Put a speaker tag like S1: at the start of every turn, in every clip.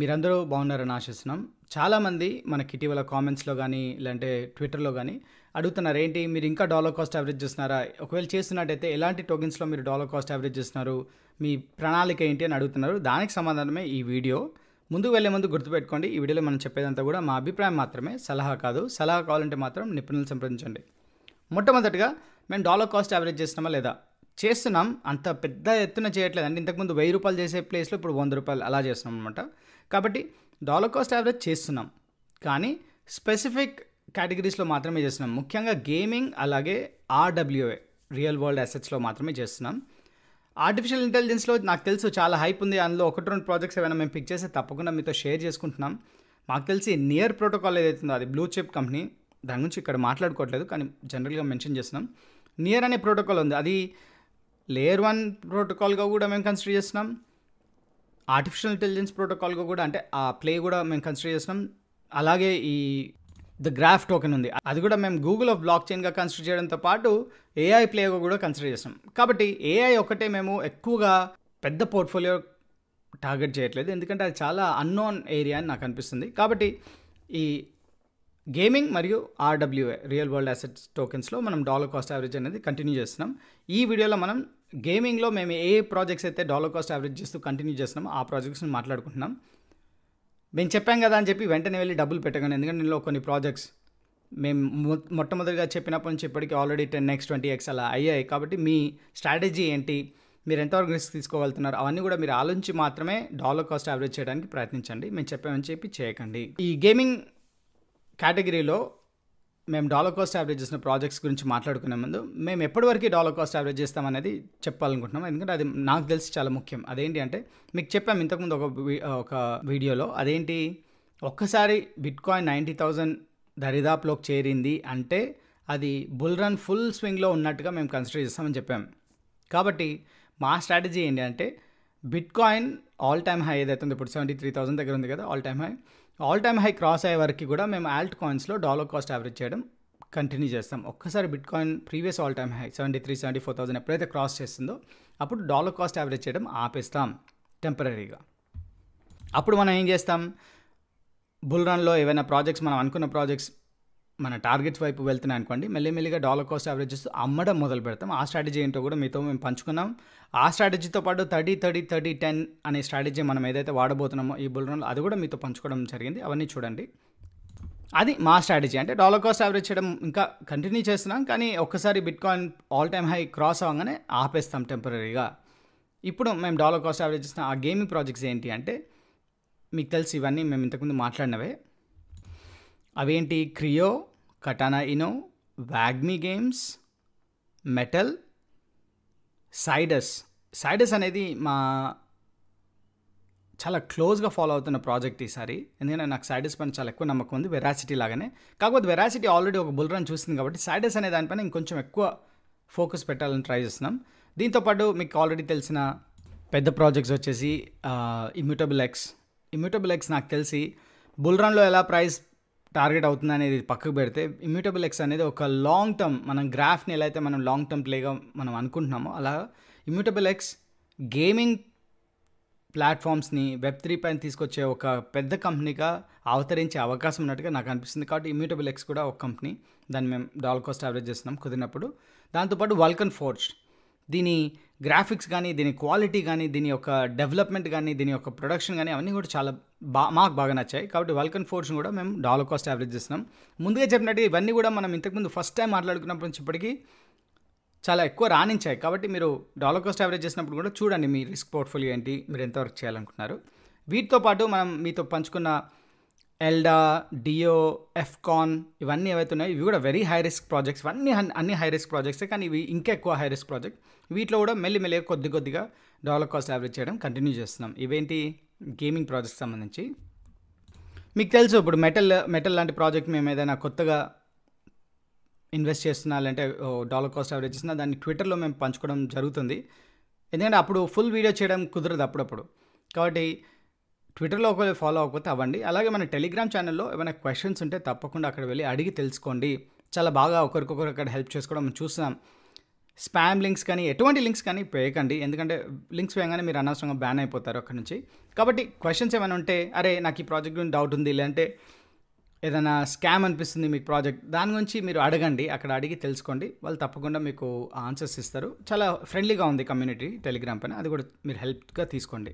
S1: మీరందరూ బాగున్నారని ఆశిస్తున్నాం చాలామంది మనకి ఇటీవల కామెంట్స్లో కానీ లేదంటే ట్విట్టర్లో కానీ అడుగుతున్నారు ఏంటి మీరు ఇంకా డాలర్ కాస్ట్ యావరేజ్ చేస్తున్నారా ఒకవేళ చేస్తున్నట్టయితే ఎలాంటి టోకెన్స్లో మీరు డాలర్ కాస్ట్ యావరేజ్ చేస్తున్నారు మీ ప్రణాళిక ఏంటి అని అడుగుతున్నారు దానికి సమాధానమే ఈ వీడియో ముందు వెళ్ళే ముందు గుర్తుపెట్టుకోండి ఈ వీడియోలో మనం చెప్పేదంతా కూడా మా అభిప్రాయం మాత్రమే సలహా కాదు సలహా కావాలంటే మాత్రం నిపుణులు సంప్రదించండి మొట్టమొదటిగా మేము డాలర్ కాస్ట్ యావరేజ్ చేస్తున్నామా లేదా చేస్తున్నాం అంత పెద్ద ఎత్తున చేయట్లేదు అంటే ఇంతకుముందు వెయ్యి రూపాయలు చేసే ప్లేస్లో ఇప్పుడు వంద రూపాయలు అలా చేస్తున్నాం అనమాట కాబట్టి డాలర్ కాస్ట్ యావరేజ్ చేస్తున్నాం కానీ స్పెసిఫిక్ కేటగిరీస్లో మాత్రమే చేస్తున్నాం ముఖ్యంగా గేమింగ్ అలాగే ఆర్డబ్ల్యూఏ రియల్ వరల్డ్ అసెట్స్లో మాత్రమే చేస్తున్నాం ఆర్టిఫిషియల్ ఇంటెలిజెన్స్లో నాకు తెలుసు చాలా హైప్ ఉంది అందులో ఒకటి రెండు ప్రాజెక్ట్స్ ఏమైనా మేము పిక్ చేస్తే తప్పకుండా మీతో షేర్ చేసుకుంటున్నాం మాకు తెలిసి నియర్ ప్రోటోకాల్ ఏదైతుందో అది బ్లూ చిప్ కంపెనీ దాని గురించి ఇక్కడ మాట్లాడుకోవట్లేదు కానీ జనరల్గా మెన్షన్ చేస్తున్నాం నియర్ అనే ప్రోటోకాల్ ఉంది అది లేయర్ వన్ ప్రోటోకాల్గా కూడా మేము కన్సిడర్ చేసినాం ఆర్టిఫిషియల్ ఇంటెలిజెన్స్ ప్రోటోకాల్గా కూడా అంటే ఆ ప్లే కూడా మేము కన్సిడర్ చేసినాం అలాగే ఈ ద గ్రాఫ్ టోకెన్ ఉంది అది కూడా మేము గూగుల్ ఆఫ్ బ్లాక్ చైన్గా కన్సిడర్ చేయడంతో పాటు ఏఐ ప్లేగా కూడా కన్సిడర్ చేసినాం కాబట్టి ఏఐ ఒకటే మేము ఎక్కువగా పెద్ద పోర్ట్ఫోలియో టార్గెట్ చేయట్లేదు ఎందుకంటే అది చాలా అన్నోన్ ఏరియా అని నాకు అనిపిస్తుంది కాబట్టి ఈ గేమింగ్ మరియు ఆర్డబ్ల్యూఏ రియల్ వరల్డ్ అసెట్స్ టోకెన్స్లో మనం డాలర్ కాస్ట్ యావరేజ్ అనేది కంటిన్యూ చేస్తున్నాం ఈ వీడియోలో మనం గేమింగ్లో మేము ఏ ప్రాజెక్ట్స్ అయితే డాలర్ కాస్ట్ యావరేజ్ చేస్తూ కంటిన్యూ చేస్తున్నాం ఆ ప్రాజెక్ట్స్ని మాట్లాడుకుంటున్నాం మేము చెప్పాం కదా అని చెప్పి వెంటనే వెళ్ళి డబ్బులు పెట్టగానే ఎందుకంటే నేను కొన్ని ప్రాజెక్ట్స్ మేము మొట్టమొదటిగా చెప్పినప్పటి నుంచి ఇప్పటికీ already ten x twenty x అలా అయ్యాయి కాబట్టి మీ స్ట్రాటజీ ఏంటి మీరు ఎంతవరకు రిస్క్ తీసుకోగలుగుతున్నారు అవన్నీ కూడా మీరు ఆలోచించి మాత్రమే డాలర్ కాస్ట్ యావరేజ్ చేయడానికి ప్రయత్నించండి మేము చెప్పామని చెప్పి చేయకండి ఈ గేమింగ్ కేటగిరీలో మేము డాలర్ కాస్ట్ యావరేజ్ చేసిన ప్రాజెక్ట్స్ గురించి మాట్లాడుకునే ముందు మేము ఎప్పటివరకు డాలర్ కాస్ట్ యావరేజ్ చేస్తామనేది చెప్పాలనుకుంటున్నాం ఎందుకంటే అది నాకు తెలిసి చాలా ముఖ్యం అదేంటి అంటే మీకు చెప్పాము ఇంతకుముందు ఒక ఒక వీడియోలో అదేంటి ఒక్కసారి బిట్కాయిన్ నైంటీ థౌజండ్ దరిదాపులోకి చేరింది అంటే అది బుల్ రన్ ఫుల్ స్వింగ్లో ఉన్నట్టుగా మేము కన్సిడర్ చేస్తామని చెప్పాము కాబట్టి మా స్ట్రాటజీ ఏంటి అంటే బిట్కాయిన్ ఆల్ టైమ్ హై ఏదైతే ఇప్పుడు సెవెంటీ త్రీ థౌసండ్ దగ్గర ఉంది కదా all time high all time high cross అయ్యే వరకు కూడా మేము ఆల్ట్ కాయిన్స్లో డాలర్ కాస్ట్ యావరేజ్ చేయడం కంటిన్యూ చేస్తాం ఒక్కసారి bitcoin previous all time high seventy three seventy four thousand ఎప్పుడైతే క్రాస్ చేస్తుందో అప్పుడు డాలర్ కాస్ట్ యావరేజ్ చేయడం ఆపేస్తాం టెంపరీగా అప్పుడు మనం ఏం చేస్తాం బుల్ రన్లో ఏవైనా ప్రాజెక్ట్స్ మనం అనుకున్న ప్రాజెక్ట్స్ మన టార్గెట్స్ వైపు వెళ్తున్నాయి అనుకోండి మెల్లిమెల్లిగా డాలర్ కోస్ట్ యావరేజెస్ అమ్మడం మొదలు పెడతాం ఆ స్ట్రాటజీ ఏంటో కూడా మీతో మేము పంచుకున్నాం ఆ స్ట్రాటజీతో పాటు థర్టీ థర్టీ థర్టీ టెన్ అనే స్ట్రాటజీ మనం ఏదైతే వాడబోతున్నామో ఈ బుల్ రన్లో అది కూడా మీతో పంచుకోవడం జరిగింది అవన్నీ చూడండి అది మా స్ట్రాటజీ అంటే డాలర్ కాస్ట్ యావరేజ్ చేయడం ఇంకా కంటిన్యూ చేస్తున్నాం కానీ ఒక్కసారి bitcoin all time high cross అవ్వగానే ఆపేస్తాం టెంపరీగా ఇప్పుడు మేము డాలర్ కాస్ట్ యావరేజ్ చేసిన ఆ గేమింగ్ ప్రాజెక్ట్స్ ఏంటి అంటే మీకు తెలిసి ఇవన్నీ మేము ఇంతకుముందు మాట్లాడినవే అవేంటి క్రియో కటానా ఇనో వాగ్మీ గేమ్స్ మెటల్ సైడస్ సైడస్ అనేది మా చాలా క్లోజ్గా ఫాలో అవుతున్న ప్రాజెక్ట్ ఈసారి ఎందుకంటే నాకు సైడస్ పైన చాలా ఎక్కువ నమ్మకం ఉంది వెరాసిటీ లాగానే కాకపోతే వెరాసిటీ ఆల్రెడీ ఒక బుల్ రన్ చూసింది కాబట్టి సైడస్ అనే దానిపైన ఇంకొంచెం ఎక్కువ ఫోకస్ పెట్టాలని ట్రై చేస్తున్నాం దీంతోపాటు మీకు ఆల్రెడీ తెలిసిన పెద్ద ప్రాజెక్ట్స్ వచ్చేసి ఇమ్యూటబుల్ ఎక్స్ ఇమ్యూటబుల్ ఎక్స్ నాకు తెలిసి బుల్ రన్లో ఎలా ప్రైస్ టార్గెట్ అవుతుంది అనేది పక్కకు పెడితే ఇమ్యూటబుల్ ఎక్స్ అనేది ఒక లాంగ్ టర్మ్ మనం గ్రాఫ్ని ఎలా అయితే మనం లాంగ్ టర్మ్ ప్లేగా మనం అనుకుంటున్నామో అలా ఇమ్యూటబుల్ ఎక్స్ గేమింగ్ ప్లాట్ఫామ్స్ని వెబ్ త్రీ పైన తీసుకొచ్చే ఒక పెద్ద కంపెనీగా అవతరించే అవకాశం ఉన్నట్టుగా నాకు అనిపిస్తుంది కాబట్టి ఇమ్యూటబుల్ ఎక్స్ కూడా ఒక కంపెనీ దాన్ని మేము డాల్ కాస్ట్ యావరేజ్ చేస్తున్నాం కుదిరినప్పుడు దాంతోపాటు వల్కన్ ఫోర్జ్ దీని గ్రాఫిక్స్ కానీ దీని క్వాలిటీ కానీ దీని యొక్క డెవలప్మెంట్ కానీ దీని యొక్క ప్రొడక్షన్ కానీ అవన్నీ కూడా చాలా బా మాకు బాగా నచ్చాయి కాబట్టి వల్కన్ ఫోర్స్ని కూడా మేము డాలర్ కాస్ట్ యావరేజ్ చేస్తున్నాం ముందుగా చెప్పినట్టు ఇవన్నీ కూడా మనం ఇంతకుముందు ఫస్ట్ టైం మాట్లాడుకున్నప్పటి నుంచి ఇప్పటికీ చాలా ఎక్కువ రాణించాయి కాబట్టి మీరు డాలర్ కాస్ట్ యావరేజ్ చేసినప్పుడు కూడా చూడండి మీ రిస్క్ పోర్ట్ఫోలియో ఏంటి మీరు ఎంతవరకు చేయాలనుకున్నారు వీటితో పాటు మనం మీతో పంచుకున్న ఎల్డా డియో ఎఫ్కాన్ ఇవన్నీ ఏవైతే ఉన్నాయో ఇవి కూడా వెరీ హై రిస్క్ ప్రాజెక్ట్స్ ఇవన్నీ అన్ని హై రిస్క్ ప్రాజెక్ట్సే కానీ ఇవి ఇంకా ఎక్కువ హై రిస్క్ ప్రాజెక్ట్ వీటిలో కూడా మెల్లి మెల్లిమెల్లిగా కొద్ది కొద్దిగా డాలర్ కాస్ట్ యావరేజ్ చేయడం కంటిన్యూ చేస్తున్నాం ఇవేంటి గేమింగ్ ప్రాజెక్ట్ సంబంధించి మీకు తెలుసు ఇప్పుడు మెటల్ మెటల్ లాంటి ప్రాజెక్ట్ మేము ఏదైనా కొత్తగా ఇన్వెస్ట్ చేస్తున్నా లేదంటే డాలర్ కాస్ట్ యావరేజ్ చేసినా దాన్ని ట్విట్టర్లో మేము పంచుకోవడం జరుగుతుంది ఎందుకంటే అప్పుడు ఫుల్ వీడియో చేయడం కుదరదు అప్పుడప్పుడు కాబట్టి ట్విట్టర్లో ఒకవేళ ఫాలో అవ్వకపోతే అవ్వండి అలాగే మన టెలిగ్రామ్ ఛానల్లో ఏమైనా క్వశ్చన్స్ ఉంటే తప్పకుండా అక్కడ వెళ్ళి అడిగి తెలుసుకోండి చాలా బాగా ఒకరికొకరు అక్కడ హెల్ప్ చేసుకోవడం మనం చూస్తున్నాం స్పామ్ లింక్స్ కానీ ఎటువంటి లింక్స్ కానీ వేయకండి ఎందుకంటే లింక్స్ వేయగానే మీరు అనవసరంగా బ్యాన్ అయిపోతారు అక్కడ నుంచి కాబట్టి క్వశ్చన్స్ ఏమైనా ఉంటే అరే నాకు ఈ ప్రాజెక్ట్ గురించి డౌట్ ఉంది లేదంటే ఏదైనా స్కామ్ అనిపిస్తుంది మీకు ప్రాజెక్ట్ దాని గురించి మీరు అడగండి అక్కడ అడిగి తెలుసుకోండి వాళ్ళు తప్పకుండా మీకు ఆన్సర్స్ ఇస్తారు చాలా ఫ్రెండ్లీగా ఉంది కమ్యూనిటీ టెలిగ్రామ్ పైన అది కూడా మీరు హెల్ప్గా తీసుకోండి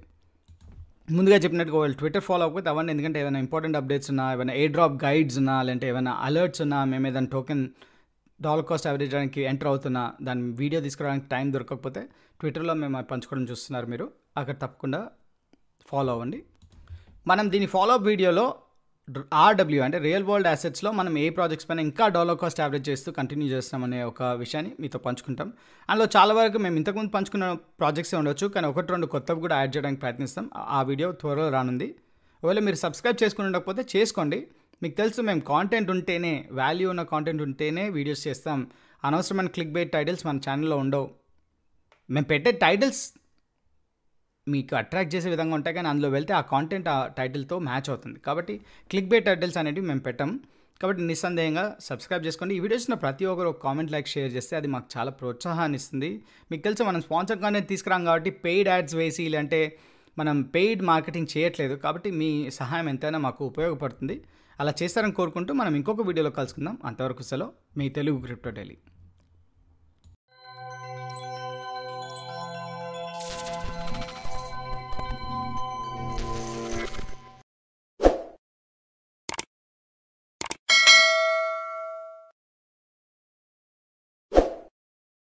S1: ముందుగా చెప్పినట్టుగా ఒకవేళ ట్విట్టర్ ఫాలో అవ్వకపోతే అవన్నీ ఎందుకంటే ఏమైనా ఇంపార్టెంట్ అప్డేట్స్ ఉన్నా ఏమైనా ఏ డ్రాప్ గైడ్స్ ఉన్నా లేదంటే ఏమైనా అలర్ట్స్ ఉన్నా మేము ఏదైనా టోకెన్ డాలర్ కాస్ట్ యావరేజ్ చేయడానికి ఎంటర్ అవుతున్నా దాని వీడియో తీసుకురావడానికి టైం దొరకకపోతే ట్విట్టర్లో మేము పంచుకోవడం చూస్తున్నారు మీరు అక్కడ తప్పకుండా ఫాలో అవ్వండి మనం దీని ఫాలోఅప్ వీడియోలో ఆర్డబ్ల్యూ అంటే రియల్ వరల్డ్ అసెట్స్లో మనం ఏ ప్రాజెక్ట్స్ పైన ఇంకా డాలర్ కాస్ట్ యావరేజ్ చేస్తూ కంటిన్యూ చేస్తామనే ఒక విషయాన్ని మీతో పంచుకుంటాం అందులో చాలా వరకు మేము ఇంతకుముందు పంచుకున్న ప్రాజెక్ట్సే ఉండొచ్చు కానీ ఒకటి రెండు కొత్తవి కూడా యాడ్ చేయడానికి ప్రయత్నిస్తాం ఆ వీడియో త్వరలో రానుంది ఒకవేళ మీరు సబ్స్క్రైబ్ చేసుకుని ఉండకపోతే చేసుకోండి మీకు తెలుసు మేము కాంటెంట్ ఉంటేనే వాల్యూ ఉన్న కాంటెంట్ ఉంటేనే వీడియోస్ చేస్తాం అనవసరమైన క్లిక్ బైట్ టైటిల్స్ మన ఛానల్లో ఉండవు మేము పెట్టే టైటిల్స్ మీకు అట్రాక్ట్ చేసే విధంగా ఉంటాయి కానీ అందులో వెళ్తే ఆ కాంటెంట్ ఆ టైటిల్తో మ్యాచ్ అవుతుంది కాబట్టి క్లిక్ బే టైటిల్స్ అనేవి మేము పెట్టాము కాబట్టి నిస్సందేహంగా సబ్స్క్రైబ్ చేసుకోండి ఈ వీడియోస్న ప్రతి ఒక్కరు ఒక కామెంట్ లైక్ షేర్ చేస్తే అది మాకు చాలా ప్రోత్సాహాన్ని ఇస్తుంది మీకు తెలిసి మనం స్పాన్సర్ కానీ తీసుకురాం కాబట్టి పెయిడ్ యాడ్స్ వేసి ఇలాంటి మనం పెయిడ్ మార్కెటింగ్ చేయట్లేదు కాబట్టి మీ సహాయం ఎంతైనా మాకు ఉపయోగపడుతుంది అలా చేస్తారని కోరుకుంటూ మనం ఇంకొక వీడియోలో కలుసుకుందాం అంతవరకు సెలవు మీ తెలుగు క్రిప్టో డైలీ